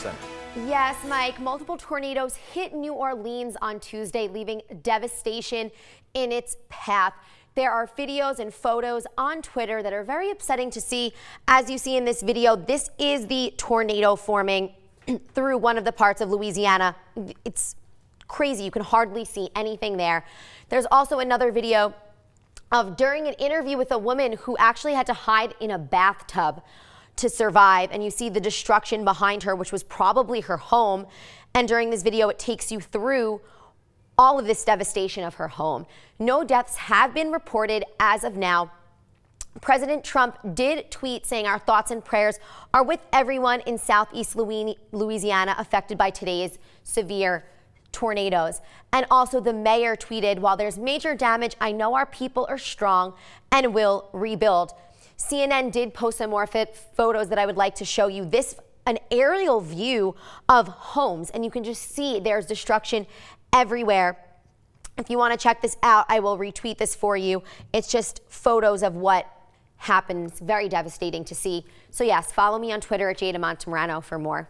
Center. Yes, Mike, multiple tornadoes hit New Orleans on Tuesday, leaving devastation in its path. There are videos and photos on Twitter that are very upsetting to see. As you see in this video, this is the tornado forming through one of the parts of Louisiana. It's crazy. You can hardly see anything there. There's also another video of during an interview with a woman who actually had to hide in a bathtub to survive. And you see the destruction behind her, which was probably her home. And during this video, it takes you through all of this devastation of her home. No deaths have been reported as of now. President Trump did tweet saying our thoughts and prayers are with everyone in southeast Louisiana affected by today's severe tornadoes. And also the mayor tweeted, while there's major damage, I know our people are strong and will rebuild. CNN did post some more photos that I would like to show you. This an aerial view of homes and you can just see there's destruction everywhere. If you want to check this out, I will retweet this for you. It's just photos of what happens. Very devastating to see. So yes, follow me on Twitter at Jada Montemorano for more.